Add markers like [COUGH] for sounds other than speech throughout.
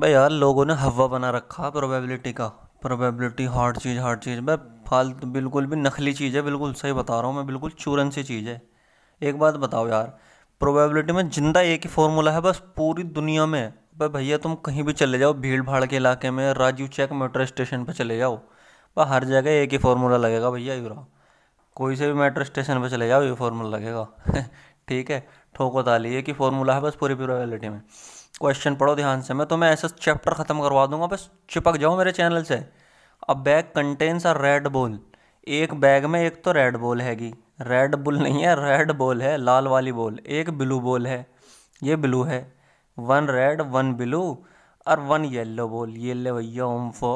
भाई यार लोगों ने हवा बना रखा प्रोबेबिलिटी का प्रोबेबिलिटी हार्ड चीज़ हार्ड चीज़ भाई फालतू बिल्कुल भी नकली चीज़ है बिल्कुल सही बता रहा हूँ मैं बिल्कुल चूरन सी चीज़ है एक बात बताओ यार प्रोबेबिलिटी में जिंदा एक ही फॉर्मूला है बस पूरी दुनिया में भाई भैया तुम कहीं भी चले जाओ भीड़ भाड़ के इलाके में राजीव चेक मेट्रो स्टेशन पर चले जाओ भाई हर जगह एक ही फार्मूला लगेगा भैया यूरा कोई से भी मेट्रो स्टेशन पर चले जाओ ये फार्मूला लगेगा [LAUGHS] ठीक है ठोको ताली एक ही फार्मूला है बस पूरी प्रोबेबिलिटी में क्वेश्चन पढ़ो ध्यान से मैं तुम्हें ऐसा चैप्टर ख़त्म करवा दूंगा बस चिपक जाओ मेरे चैनल से अब bag contains a red ball एक बैग में एक तो रेड बॉल हैगी रेड बुल नहीं है रेड बॉल है लाल वाली बॉल एक ब्लू बॉल है ये ब्लू है वन रेड वन ब्लू और वन येलो बॉल येलो भैया ओम फो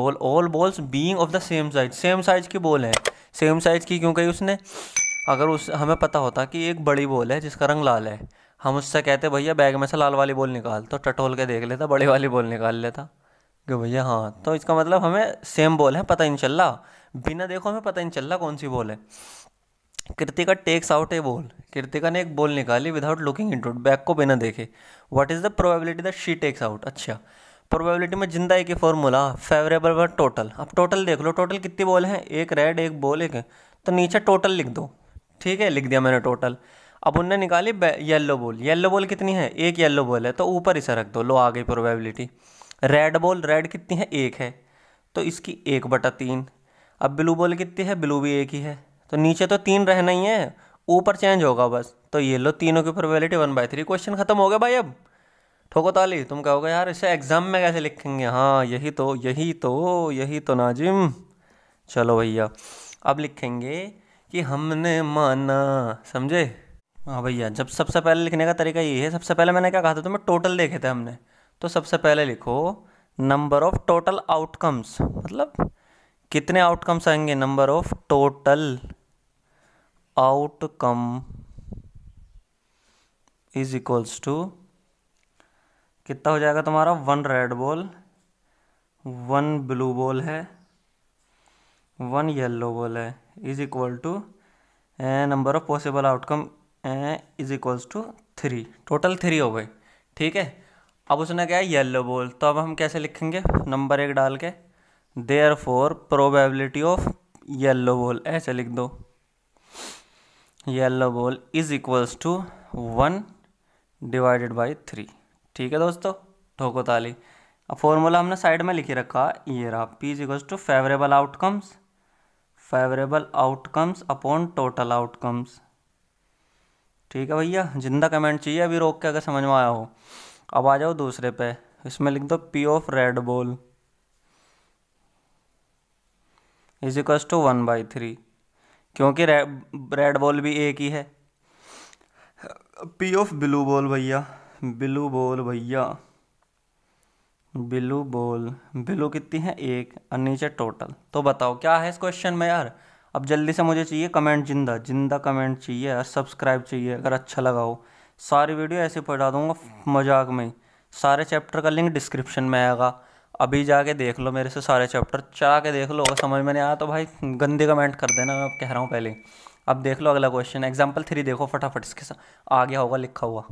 ball all balls being of the same size same size की बॉल है सेम साइज की क्योंकि उसने अगर उस हमें पता होता कि एक बड़ी बॉल है जिसका रंग लाल है हम उससे कहते भैया बैग में से लाल वाली बॉल निकाल तो टटोल के देख लेता बड़े वाली बॉल निकाल लेता कि भैया हाँ तो इसका मतलब हमें सेम बॉल है पता नहीं चल रहा बिना देखो हमें पता नहीं चल रहा कौन सी बॉल है Kritika takes out a ball Kritika ने एक बॉल निकाली विदाउट लुकिंग इन बैग को बिना देखे what is the probability that she takes out अच्छा प्रोबेबिलिटी में जिंदा एक ही फॉर्मूला फेवरेबल व टोटल अब टोटल देख लो टोटल कितनी बॉल है एक रेड एक बॉल एक तो नीचे टोटल लिख दो ठीक है लिख दिया मैंने टोटल अब उनने निकाली येलो बॉल येलो बॉल कितनी है एक येलो बॉल है तो ऊपर इसे रख दो लो आ गई प्रोबेबिलिटी रेड बॉल रेड कितनी है एक है तो इसकी एक बटा तीन अब ब्लू बॉल कितनी है ब्लू भी एक ही है तो नीचे तो तीन रहना ही है ऊपर चेंज होगा बस तो ये लो तीनों की probability one by three question खत्म हो गया भाई अब ठोको ताली तुम कहोगे यार इसे एग्ज़ाम में कैसे लिखेंगे हाँ यही तो यही तो यही तो नाजिम चलो भैया अब लिखेंगे कि हमने माना समझे हाँ भैया जब सबसे पहले लिखने का तरीका ये है सबसे पहले मैंने क्या कहा था तुम्हें टोटल देखे थे हमने तो सबसे पहले लिखो नंबर ऑफ टोटल आउटकम्स मतलब कितने आउटकम्स आएंगे number of total outcome is equals to कितना हो जाएगा तुम्हारा one red ball one blue ball है वन येलो बॉल है is equal to number of possible outcome is equals to three total three हो गए ठीक है अब उसने क्या है येल्लो बॉल तो अब हम कैसे लिखेंगे नंबर एक डाल के there four probability of yellow ball ऐसे लिख दो yellow ball is equals to one divided by three ठीक है दोस्तों ठोको ताली अब फॉर्मूला हमने साइड में लिखी रखा ये रहा P is equals to favourable outcomes favourable outcomes upon total outcomes ठीक है भैया जिंदा कमेंट चाहिए अभी रोक के अगर समझ में आया हो अब आ जाओ दूसरे पे इसमें लिख दो P of red ball is equals to one by three क्योंकि रेड बॉल भी एक ही है पी ऑफ ब्लू बॉल भैया ब्लू बॉल भैया ब्लू बॉल ब्लू कितनी है एक और नीचे टोटल तो बताओ क्या है इस क्वेश्चन में यार अब जल्दी से मुझे चाहिए कमेंट जिंदा जिंदा कमेंट चाहिए और सब्सक्राइब चाहिए अगर अच्छा लगा हो सारी वीडियो ऐसे पढ़ा दूँगा मजाक में सारे चैप्टर का लिंक डिस्क्रिप्शन में आएगा अभी जाके देख लो मेरे से सारे चैप्टर चाह के देख लो अगर समझ में नहीं आया तो भाई गंदे कमेंट कर देना मैं कह रहा हूँ पहले अब देख लो अगला क्वेश्चन एग्जाम्पल थ्री देखो फटाफट इसके साथ आ गया होगा लिखा हुआ